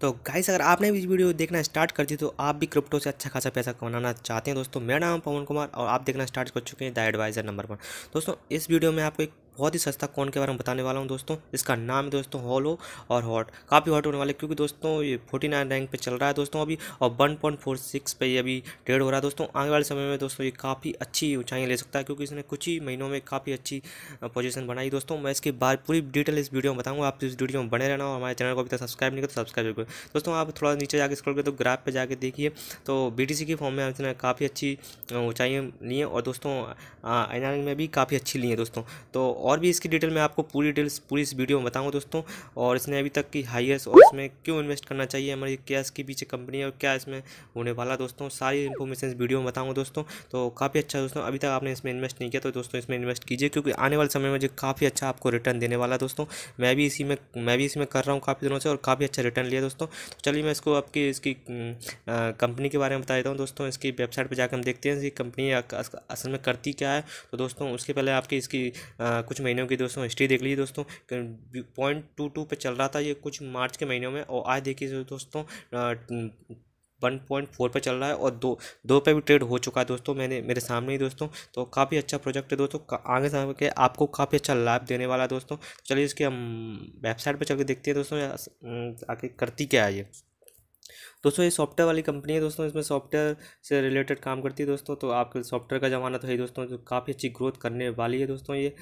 तो गाइस अगर आपने भी इस वीडियो देखना स्टार्ट कर दी तो आप भी क्रिप्टो से अच्छा खासा पैसा कमाना चाहते हैं दोस्तों मेरा नाम पवन कुमार और आप देखना स्टार्ट कर चुके हैं द एडवाइज़र नंबर वन दोस्तों इस वीडियो में आपको एक बहुत ही सस्ता कौन के बारे में बताने वाला हूँ दोस्तों इसका नाम है दोस्तों हॉलो और हॉट काफ़ी हॉट होने वाले क्योंकि दोस्तों ये फोर्टी नाइन रैंक पर चल रहा है दोस्तों अभी और वन पॉइंट फोर सिक्स पर ये अभी ट्रेड हो रहा है दोस्तों आने वाले समय में दोस्तों ये काफ़ी अच्छी ऊँचाइयाँ ले सकता है क्योंकि इसने कुछ ही महीनों में काफ़ी अच्छी पोजिशन बनाई दोस्तों मैं इसके बाद पूरी डिटेल इस वीडियो में बताऊँगा आप इस वीडियो में बने रहना और हमारे चैनल को अभी तक सब्सक्राइब नहीं करते तो सब्सक्राइब कर दोस्तों आप थोड़ा नीचे जाकर स्क्रॉल करते तो ग्राफ पर जाकर देखिए तो बी के फॉर्म में इसने काफ़ी अच्छी ऊँचाइयाँ ली हैं और दोस्तों एन में भी काफ़ी अच्छी ली हैं दोस्तों तो और भी इसकी डिटेल मैं आपको पूरी डिटेल्स पूरी इस वीडियो में बताऊँगा दोस्तों और इसने अभी तक की हाइएस्ट और इसमें क्यों इन्वेस्ट करना चाहिए हमारी क्या इसके पीछे कंपनी है और क्या इसमें होने वाला दोस्तों सारी इन्फॉर्मेशन इस वीडियो में बताऊँगा दोस्तों तो काफ़ी अच्छा दोस्तों अभी तक आपने इसमें इन्वेस्ट नहीं किया तो दोस्तों इसमें इन्वेस्ट कीजिए क्योंकि आने वाले समय में जो काफ़ी अच्छा आपको रिटर्न देने वाला दोस्तों मैं भी इसी में मैं भी इसमें कर रहा हूँ काफ़ी दिनों से और काफ़ी अच्छा रिटर्न लिया दोस्तों तो चलिए मैं इसको आपकी इसकी कंपनी हम्म, के बारे में बता देता हूँ दोस्तों इसकी वेबसाइट पर जाकर हम देखते हैं इसकी कंपनी असल में करती क्या है तो दोस्तों उसके पहले आपकी इसकी कुछ महीनों की दोस्तों हिस्ट्री देख लीजिए दोस्तों पॉइंट टू टू पर चल रहा था ये कुछ मार्च के महीनों में और आज देखिए दोस्तों वन पॉइंट फोर पर चल रहा है और दो दो पे भी ट्रेड हो चुका है दोस्तों मैंने मेरे सामने ही दोस्तों तो काफ़ी अच्छा प्रोजेक्ट है दोस्तों आगे समय के आपको काफ़ी अच्छा लाभ देने वाला है दोस्तों चलिए इसके हम वेबसाइट पर चल के देखते हैं दोस्तों आगे करती क्या है ये दोस्तों ये सॉफ्टवेयर वाली कंपनी है दोस्तों इसमें सॉफ्टवेयर से रिलेटेड काम करती है दोस्तों तो आपके सॉफ्टवेयर का ज़माना तो है दोस्तों जो काफ़ी अच्छी ग्रोथ करने वाली है दोस्तों ये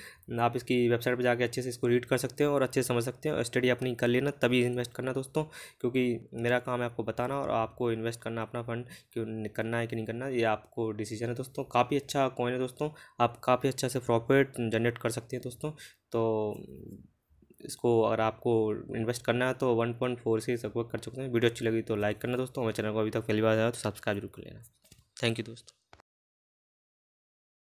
आप इसकी वेबसाइट पर जाकर अच्छे से इसको रीड कर सकते हैं और अच्छे से समझ सकते हैं स्टडी अपनी कर लेना तभी इन्वेस्ट करना दोस्तों क्योंकि मेरा काम है आपको बताना और आपको इन्वेस्ट करना अपना फंड क्यों करना है कि नहीं करना ये आपको डिसीजन है दोस्तों काफ़ी अच्छा कॉइन है दोस्तों आप काफ़ी अच्छा से प्रॉफिट जनरेट कर सकते हैं दोस्तों तो इसको अगर आपको इन्वेस्ट करना है तो वन पॉइंट फोर से सपोर्ट कर सकते हैं वीडियो अच्छी लगी तो लाइक करना दोस्तों हमारे चैनल को अभी तक पहली बार आया तो सब्सक्राइब जरूर कर लेना थैंक यू दोस्तों